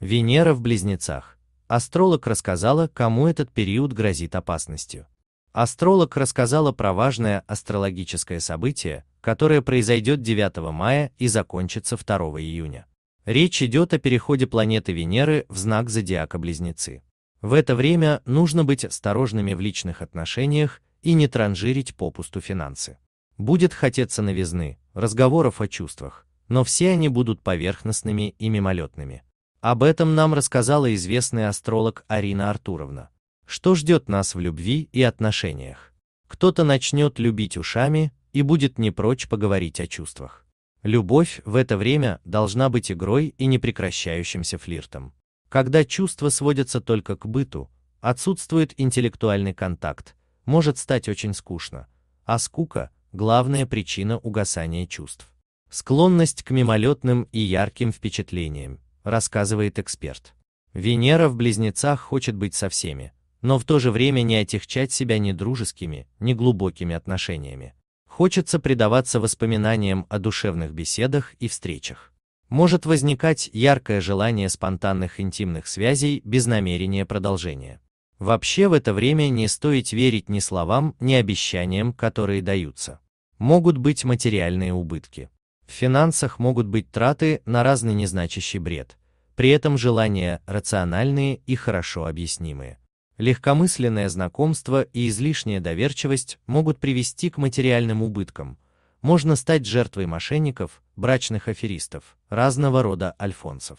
Венера в Близнецах. Астролог рассказала, кому этот период грозит опасностью. Астролог рассказала про важное астрологическое событие, которое произойдет 9 мая и закончится 2 июня. Речь идет о переходе планеты Венеры в знак зодиака Близнецы. В это время нужно быть осторожными в личных отношениях и не транжирить попусту финансы. Будет хотеться новизны, разговоров о чувствах, но все они будут поверхностными и мимолетными. Об этом нам рассказала известный астролог Арина Артуровна. Что ждет нас в любви и отношениях? Кто-то начнет любить ушами и будет не прочь поговорить о чувствах. Любовь в это время должна быть игрой и непрекращающимся флиртом. Когда чувства сводятся только к быту, отсутствует интеллектуальный контакт, может стать очень скучно, а скука – главная причина угасания чувств. Склонность к мимолетным и ярким впечатлениям, рассказывает эксперт. Венера в близнецах хочет быть со всеми, но в то же время не отягчать себя ни дружескими, ни глубокими отношениями. Хочется предаваться воспоминаниям о душевных беседах и встречах. Может возникать яркое желание спонтанных интимных связей без намерения продолжения. Вообще в это время не стоит верить ни словам, ни обещаниям, которые даются. Могут быть материальные убытки. В финансах могут быть траты на разный незначащий бред, при этом желания рациональные и хорошо объяснимые. Легкомысленное знакомство и излишняя доверчивость могут привести к материальным убыткам. Можно стать жертвой мошенников, брачных аферистов, разного рода альфонсов.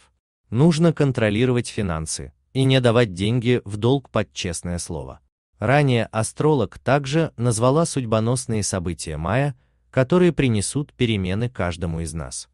Нужно контролировать финансы и не давать деньги в долг под честное слово. Ранее астролог также назвала судьбоносные события мая, которые принесут перемены каждому из нас.